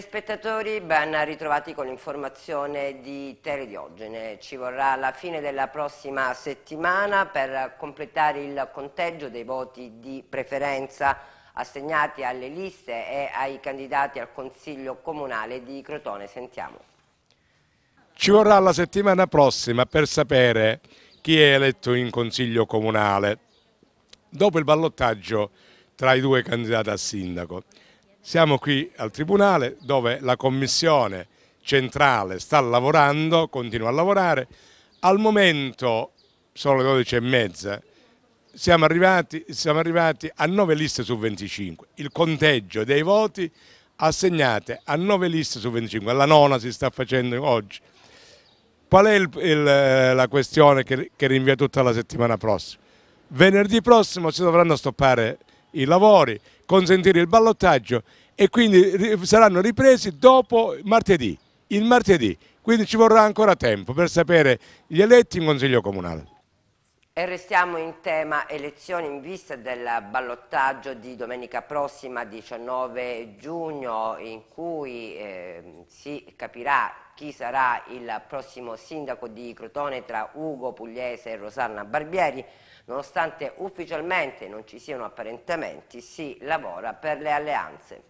Telespettatori, ben ritrovati con l'informazione di Telediogene. Ci vorrà la fine della prossima settimana per completare il conteggio dei voti di preferenza assegnati alle liste e ai candidati al Consiglio Comunale di Crotone. Sentiamo. Ci vorrà la settimana prossima per sapere chi è eletto in Consiglio Comunale dopo il ballottaggio tra i due candidati a sindaco. Siamo qui al Tribunale dove la Commissione centrale sta lavorando, continua a lavorare. Al momento sono le 12.30, siamo arrivati, siamo arrivati a 9 liste su 25. Il conteggio dei voti assegnate a 9 liste su 25, la nona si sta facendo oggi. Qual è il, il, eh, la questione che, che rinvia tutta la settimana prossima? Venerdì prossimo si dovranno stoppare i lavori, consentire il ballottaggio e quindi saranno ripresi dopo martedì, il martedì. Quindi ci vorrà ancora tempo per sapere gli eletti in Consiglio Comunale. E restiamo in tema elezioni in vista del ballottaggio di domenica prossima 19 giugno in cui eh, si capirà chi sarà il prossimo sindaco di Crotone tra Ugo Pugliese e Rosanna Barbieri. Nonostante ufficialmente non ci siano apparentamenti, si lavora per le alleanze.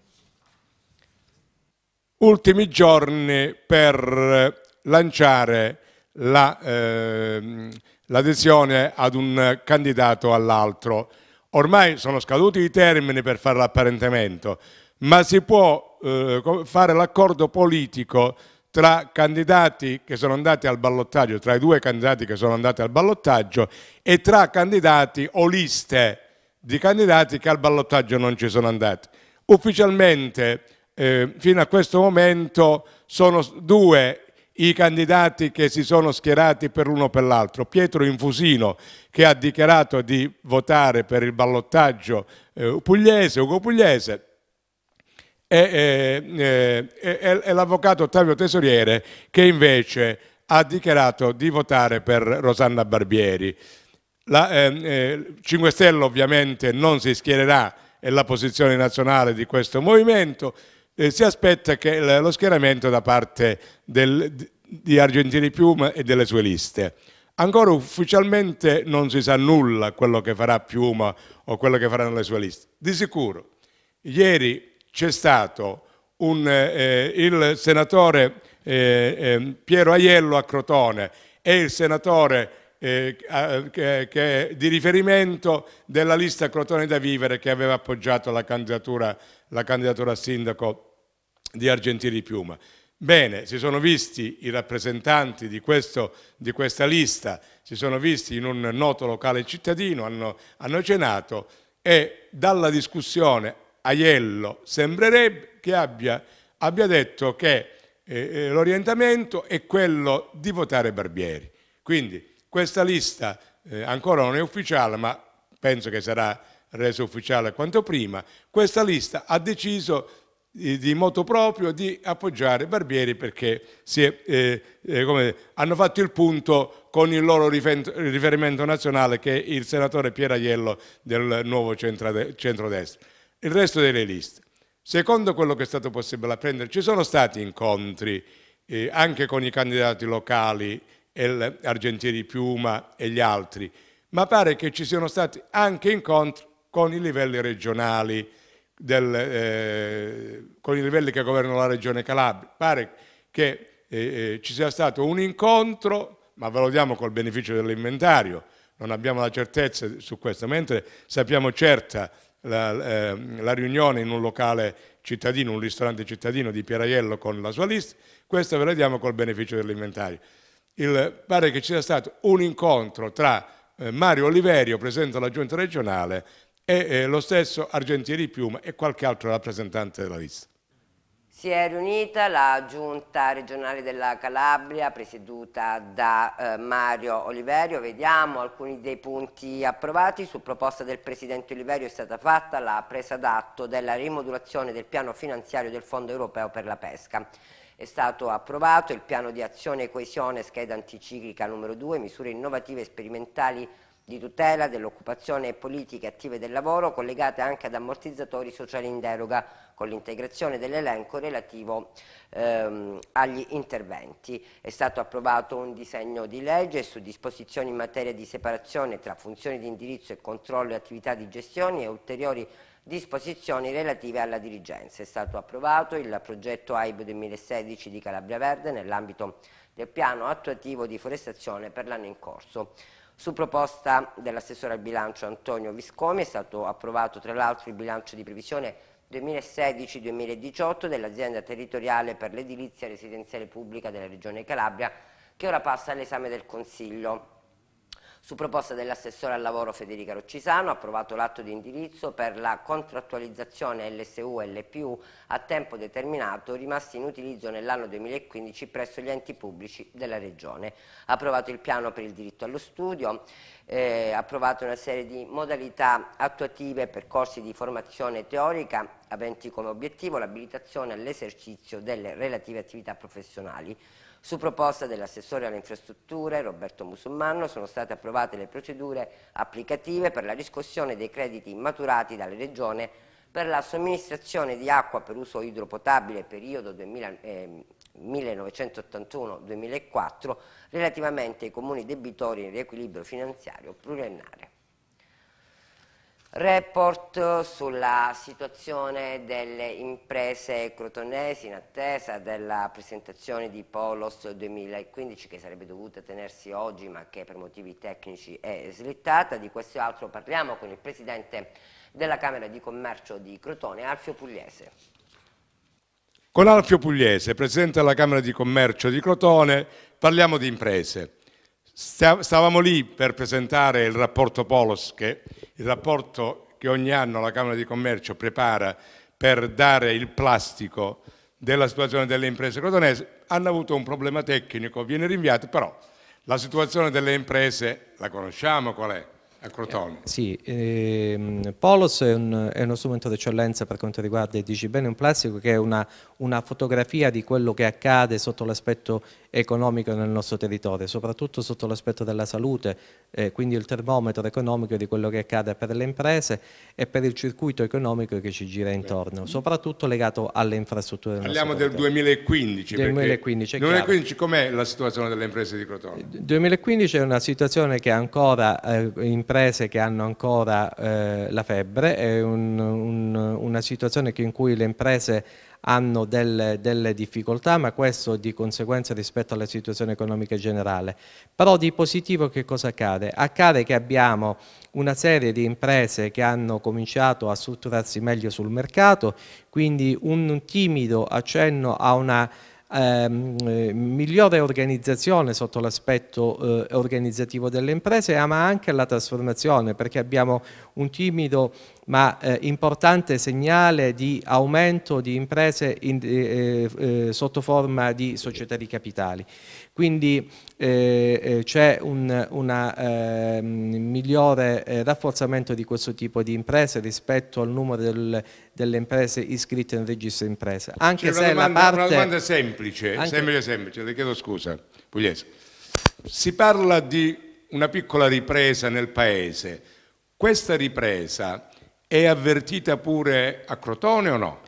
Ultimi giorni per lanciare ehm, l'adesione la, eh, ad un candidato all'altro. Ormai sono scaduti i termini per fare l'apparentamento, ma si può eh, fare l'accordo politico tra candidati che sono andati al ballottaggio, tra i due candidati che sono andati al ballottaggio e tra candidati o liste di candidati che al ballottaggio non ci sono andati. Ufficialmente eh, fino a questo momento sono due i candidati che si sono schierati per l'uno o per l'altro. Pietro Infusino che ha dichiarato di votare per il ballottaggio eh, pugliese, Ugo Pugliese, è, e, e, e l'avvocato Ottavio Tesoriere che invece ha dichiarato di votare per Rosanna Barbieri. La, ehm, eh, 5 Stelle ovviamente non si schiererà, è la posizione nazionale di questo movimento, eh, si aspetta che lo schieramento da parte del, di Argentini Piuma e delle sue liste. Ancora ufficialmente non si sa nulla quello che farà Piuma o quello che faranno le sue liste. Di sicuro, ieri c'è stato un, eh, eh il senatore eh, ehm, Piero Aiello a Crotone e il senatore eh, che, che, di riferimento della lista Crotone da Vivere che aveva appoggiato la candidatura, la candidatura a sindaco di Argentini Piuma. Bene, si sono visti i rappresentanti di, questo, di, questa lista, si sono visti in un noto locale cittadino, hanno, hanno cenato e dalla discussione Aiello, sembrerebbe che abbia, abbia detto che eh, eh, l'orientamento è quello di votare Barbieri. Quindi questa lista eh, ancora non è ufficiale, ma penso che sarà resa ufficiale quanto prima, questa lista ha deciso di, eh, di moto proprio di appoggiare Barbieri perché è, eh, eh, come, hanno fatto il punto con il loro riferimento nazionale che è il senatore Pier Aiello del nuovo centrode centrodestra il resto delle liste. Secondo quello che è stato possibile apprendere, ci sono stati incontri eh, anche con i candidati locali, El Argentieri Piuma e gli altri, ma pare che ci siano stati anche incontri con i livelli regionali, del, eh, con i livelli che governano la regione Calabria. Pare che eh, eh ci sia stato un incontro, ma ve lo diamo col beneficio dell'inventario, non abbiamo la certezza su questo, mentre sappiamo certa la, eh, la, riunione in un locale cittadino, un ristorante cittadino di Pieraiello con la sua lista, questa ve la diamo col beneficio dell'inventario. pare che ci sia stato un incontro tra eh, Mario Oliverio, presidente della giunta regionale, e eh, lo stesso Argentieri Piuma e qualche altro rappresentante della lista. Si è riunita la giunta regionale della Calabria presieduta da eh, Mario Oliverio, vediamo alcuni dei punti approvati, su proposta del Presidente Oliverio è stata fatta la presa d'atto della rimodulazione del piano finanziario del Fondo Europeo per la Pesca. È stato approvato il piano di azione e coesione scheda anticiclica numero 2, misure innovative e sperimentali di tutela dell'occupazione e politiche attive del lavoro collegate anche ad ammortizzatori sociali in deroga con l'integrazione dell'elenco relativo ehm, agli interventi. È stato approvato un disegno di legge su disposizioni in materia di separazione tra funzioni di indirizzo e controllo e attività di gestione e ulteriori disposizioni relative alla dirigenza. È stato approvato il progetto AIB 2016 di Calabria Verde nell'ambito del piano attuativo di forestazione per l'anno in corso. Su proposta dell'assessore al bilancio Antonio Viscomi è stato approvato tra l'altro il bilancio di previsione 2016-2018 dell'azienda territoriale per l'edilizia residenziale pubblica della Regione Calabria che ora passa all'esame del Consiglio. Su proposta dell'assessore al lavoro Federica Roccisano, approvato l'atto di indirizzo per la contrattualizzazione LSU e LPU a tempo determinato rimasti in utilizzo nell'anno 2015 presso gli enti pubblici della Regione. Approvato il piano per il diritto allo studio, eh, approvato una serie di modalità attuative per corsi di formazione teorica aventi come obiettivo l'abilitazione all'esercizio delle relative attività professionali. Su proposta dell'assessore alle infrastrutture Roberto Musulmanno sono state approvate le procedure applicative per la riscossione dei crediti immaturati dalle Regione per la somministrazione di acqua per uso idropotabile periodo 2000, eh, 1981-2004 relativamente ai comuni debitori in riequilibrio finanziario pluriennale. Report sulla situazione delle imprese crotonesi in attesa della presentazione di Polos 2015 che sarebbe dovuta tenersi oggi ma che per motivi tecnici è slittata. Di questo altro parliamo con il Presidente della Camera di Commercio di Crotone, Alfio Pugliese. Con Alfio Pugliese, Presidente della Camera di Commercio di Crotone, parliamo di imprese. Stavamo lì per presentare il rapporto Polos, che il rapporto che ogni anno la Camera di Commercio prepara per dare il plastico della situazione delle imprese crotonesi, hanno avuto un problema tecnico, viene rinviato, però la situazione delle imprese la conosciamo qual è a Crotone. Eh, sì, ehm, Polos è, un, è, uno strumento d'eccellenza per quanto riguarda il digibene, un plastico che è una, una fotografia di quello che accade sotto l'aspetto economico nel nostro territorio, soprattutto sotto l'aspetto della salute, eh, quindi il termometro economico di quello che accade per le imprese e per il circuito economico che ci gira intorno, soprattutto legato alle infrastrutture. Del Parliamo del 2015. 2015, 2015 com'è la situazione delle imprese di Crotone? 2015 è una situazione che ancora eh, in imprese che hanno ancora eh, la febbre, è un, un, una situazione in cui le imprese hanno delle, delle, difficoltà, ma questo di conseguenza rispetto alla situazione economica generale. Però di positivo che cosa accade? Accade che abbiamo una serie di imprese che hanno cominciato a strutturarsi meglio sul mercato, quindi un timido accenno a una ehm, eh, migliore organizzazione sotto l'aspetto eh, organizzativo delle imprese, ah, ma anche alla trasformazione, perché abbiamo un timido ma eh, importante segnale di aumento di imprese in, eh, eh sotto forma di società di capitali. Quindi eh, eh, c'è un una, eh, migliore eh, rafforzamento di questo tipo di imprese rispetto al numero del, delle imprese iscritte nel registro imprese. Anche se domanda, la parte... una domanda semplice, anche... semplice, semplice, le chiedo scusa, Pugliese. Si parla di una piccola ripresa nel paese. Questa ripresa è avvertita pure a Crotone o no?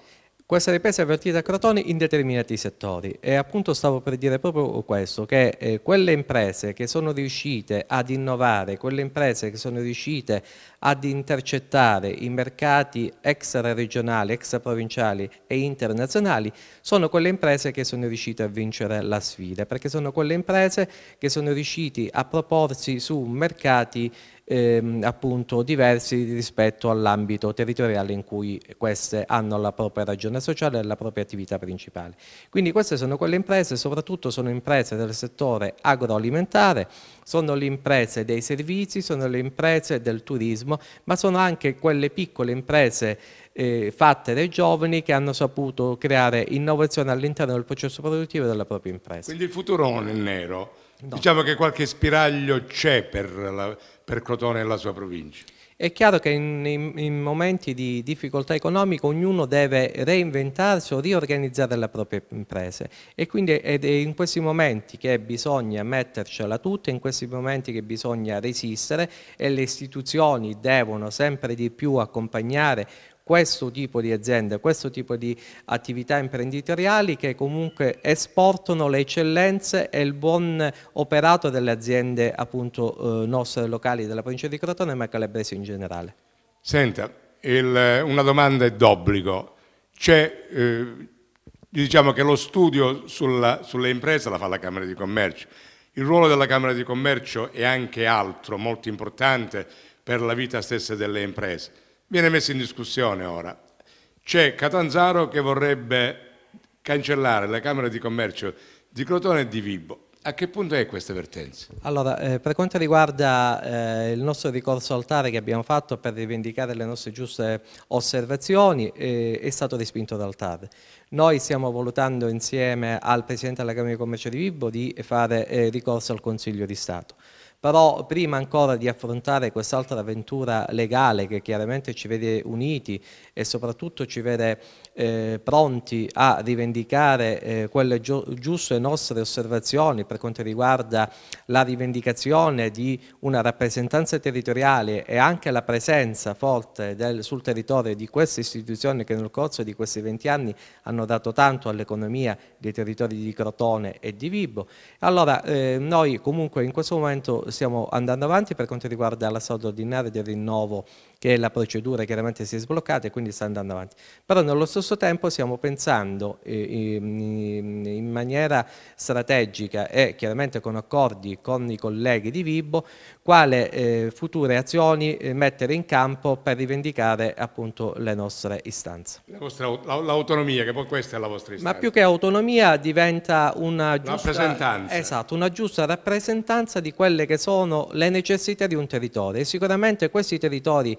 può essere presa e avvertita a crotoni in determinati settori e appunto stavo per dire proprio questo, che eh, quelle imprese che sono riuscite ad innovare, quelle imprese che sono riuscite ad intercettare i mercati extra regionali, extra provinciali e internazionali, sono quelle imprese che sono riuscite a vincere la sfida, perché sono quelle imprese che sono riuscite a proporsi su mercati ehm, appunto diversi rispetto all'ambito territoriale in cui queste hanno la propria ragione sociale e la propria attività principale. Quindi queste sono quelle imprese, soprattutto sono imprese del settore agroalimentare, sono le imprese dei servizi, sono le imprese del turismo, ma sono anche quelle piccole imprese eh, fatte dai giovani che hanno saputo creare innovazione all'interno del processo produttivo della propria impresa. Quindi il futuro non è nero, No. Diciamo che qualche spiraglio c'è per, la, per Crotone e la sua provincia. È chiaro che in, in, in, momenti di difficoltà economica ognuno deve reinventarsi o riorganizzare le proprie imprese e quindi è in questi momenti che bisogna mettercela tutta, in questi momenti che bisogna resistere e le istituzioni devono sempre di più accompagnare questo tipo di aziende, questo tipo di attività imprenditoriali che comunque esportano le eccellenze e il buon operato delle aziende appunto eh, nostre locali della provincia di Crotone ma calabrese in generale. Senta, il, una domanda è d'obbligo. C'è, eh, diciamo che lo studio sulla, sulle imprese la fa la Camera di Commercio. Il ruolo della Camera di Commercio è anche altro, molto importante per la vita stessa delle imprese viene messa in discussione ora. C'è Catanzaro che vorrebbe cancellare la Camera di Commercio di Crotone e di Vibo. A che punto è questa vertenza? Allora, eh, per quanto riguarda eh, il nostro ricorso al TAR che abbiamo fatto per rivendicare le nostre giuste osservazioni, eh, è stato respinto dal TAR. Noi stiamo valutando insieme al Presidente della Camera di Commercio di Vibo di fare eh, ricorso al Consiglio di Stato. Però prima ancora di affrontare quest'altra avventura legale che chiaramente ci vede uniti e soprattutto ci vede eh, pronti a rivendicare eh, quelle giuste nostre osservazioni per quanto riguarda la rivendicazione di una rappresentanza territoriale e anche la presenza forte del, sul territorio di queste istituzioni che nel corso di questi 20 anni hanno dato tanto all'economia dei territori di Crotone e di Vibo. Allora eh, noi comunque in questo momento stiamo andando avanti per quanto riguarda la salda ordinaria del rinnovo che la procedura chiaramente si è sbloccata e quindi sta andando avanti. Però nello stesso tempo stiamo pensando eh, ehm, in maniera strategica e chiaramente con accordi con i colleghi di Vibo quale eh, future azioni eh, mettere in campo per rivendicare appunto le nostre istanze. l'autonomia, che poi questa è la vostra istanza. Ma più che autonomia diventa una giusta, esatto, una giusta rappresentanza di quelle che sono le necessità di un territorio e sicuramente questi territori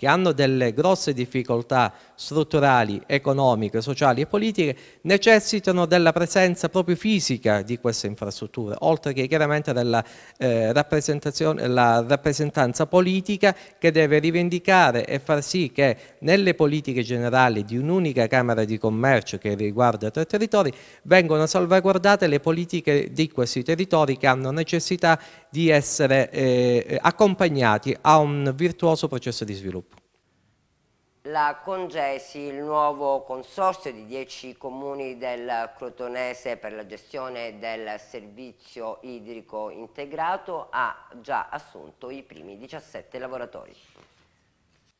che hanno delle grosse difficoltà strutturali, economiche, sociali e politiche, necessitano della presenza proprio fisica di queste infrastrutture, oltre che chiaramente della eh, rappresentanza politica che deve rivendicare e far sì che nelle politiche generali di un'unica Camera di Commercio che riguarda tre territori vengano salvaguardate le politiche di questi territori che hanno necessità di essere eh, accompagnati a un virtuoso processo di sviluppo la Congesi, il nuovo consorzio di 10 comuni del Crotonese per la gestione del servizio idrico integrato, ha già assunto i primi 17 lavoratori.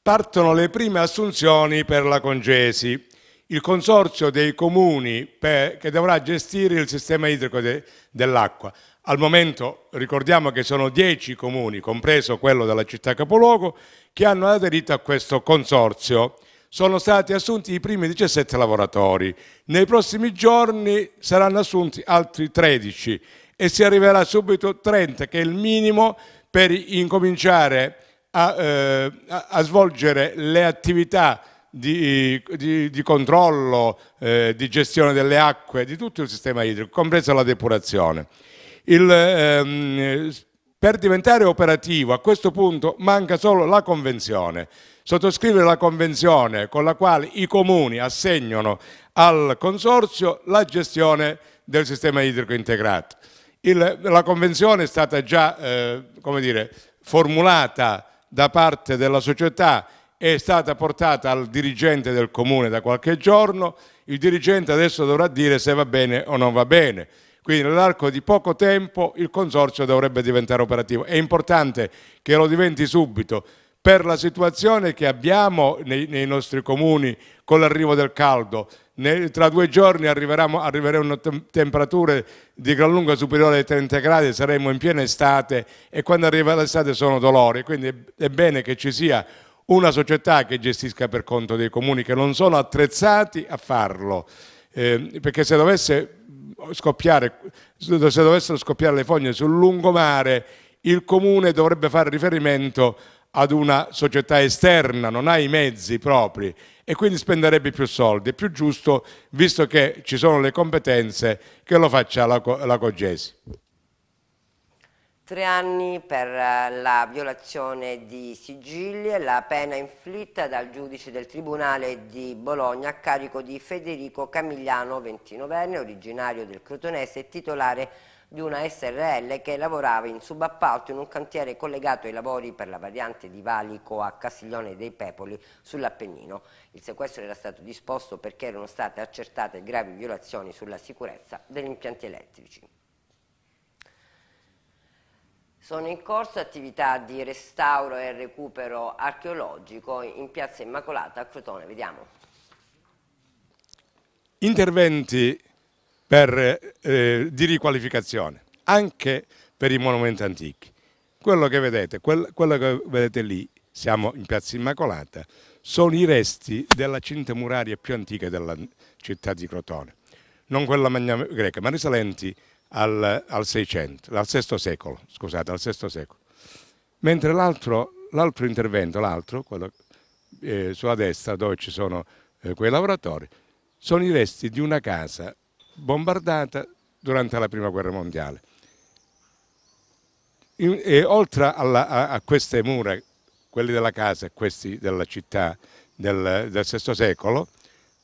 Partono le prime assunzioni per la Congesi, il consorzio dei comuni per, che dovrà gestire il sistema idrico de, dell'acqua. Al momento ricordiamo che sono 10 comuni, compreso quello della città capoluogo, che hanno aderito a questo consorzio. Sono stati assunti i primi 17 lavoratori. Nei prossimi giorni saranno assunti altri 13 e si arriverà subito 30, che è il minimo per incominciare a, eh, a svolgere le attività di, di, di, controllo, eh, di gestione delle acque, di tutto il sistema idrico, compresa la depurazione. Il, ehm, per diventare operativo a questo punto manca solo la convenzione. Sottoscrivere la convenzione con la quale i comuni assegnano al consorzio la gestione del sistema idrico integrato. Il, la convenzione è stata già eh, dire, formulata da parte della società è stata portata al dirigente del comune da qualche giorno, il dirigente adesso dovrà dire se va bene o non va bene. Quindi nell'arco di poco tempo il consorzio dovrebbe diventare operativo. È importante che lo diventi subito per la situazione che abbiamo nei, nei nostri comuni con l'arrivo del caldo. Ne, tra due giorni arriveremo a temperature di gran lunga superiori ai 30 gradi, saremo in piena estate e quando arriva l'estate sono dolori. Quindi è, è bene che ci sia una società che gestisca per conto dei comuni che non sono attrezzati a farlo. Eh, perché se dovesse scoppiare, se dovessero scoppiare le fogne sul lungomare, il comune dovrebbe fare riferimento ad una società esterna, non ha i mezzi propri e quindi spenderebbe più soldi. È più giusto, visto che ci sono le competenze, che lo faccia la, la Cogesi tre anni per eh, la violazione di sigilli, e la pena inflitta dal giudice del Tribunale di Bologna a carico di Federico Camigliano, 29enne, originario del Crotonese e titolare di una SRL che lavorava in subappalto in un cantiere collegato ai lavori per la variante di Valico a Castiglione dei Pepoli sull'Appennino. Il sequestro era stato disposto perché erano state accertate gravi violazioni sulla sicurezza degli impianti elettrici. Sono in corso attività di restauro e recupero archeologico in Piazza Immacolata a Crotone. Vediamo. Interventi per, eh, di riqualificazione, anche per i monumenti antichi. Quello che vedete, quel, quello che vedete lì, siamo in Piazza Immacolata, sono i resti della cinta muraria più antica della città di Crotone. Non quella magna greca, ma risalenti al, al, 600, al VI secolo, scusate, al VI secolo. Mentre l'altro, intervento, l'altro, quello eh, sulla destra dove ci sono eh, quei lavoratori, sono i resti di una casa bombardata durante la Prima Guerra Mondiale. In, e oltre alla, a, a, queste mura, quelli della casa e questi della città del, del VI secolo,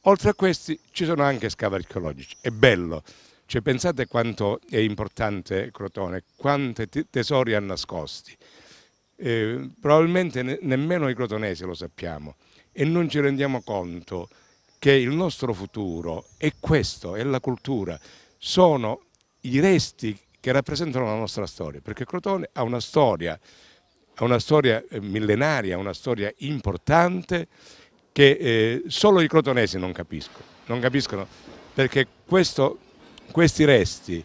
oltre a questi ci sono anche scavi archeologici. È bello, cioè, pensate quanto è importante Crotone, quanti tesori ha nascosti. Eh, probabilmente ne nemmeno i crotonesi lo sappiamo e non ci rendiamo conto che il nostro futuro è questo, è la cultura, sono i resti che rappresentano la nostra storia, perché Crotone ha una storia, ha una storia eh, millenaria, una storia importante che eh, solo i crotonesi non capiscono, non capiscono perché questo questi resti,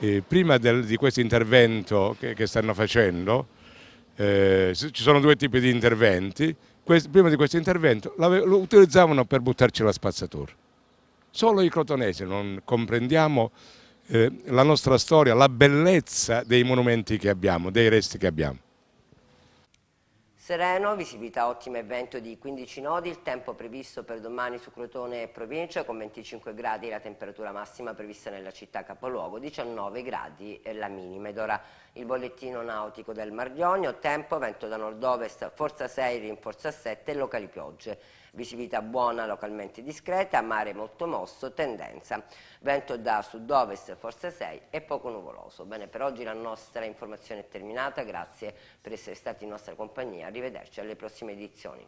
eh, prima del, di questo intervento che, che stanno facendo, eh, ci sono due tipi di interventi, Quest, prima di questo intervento lo utilizzavano per buttarci la spazzatura. Solo i crotonesi non comprendiamo eh, la nostra storia, la bellezza dei monumenti che abbiamo, dei resti che abbiamo. Sereno, visibilità ottima e vento di 15 nodi, il tempo previsto per domani su Crotone e provincia con 25 gradi la temperatura massima prevista nella città capoluogo, 19 gradi la minima. Ed ora il bollettino nautico del Mar Marghionio, tempo, vento da nord-ovest, forza 6, rinforza 7, locali piogge. Visibilità buona, localmente discreta, mare molto mosso, tendenza. Vento da sud-ovest, forza 6 e poco nuvoloso. Bene, per oggi la nostra informazione è terminata. Grazie per essere stati in nostra compagnia. Arrivederci alle prossime edizioni.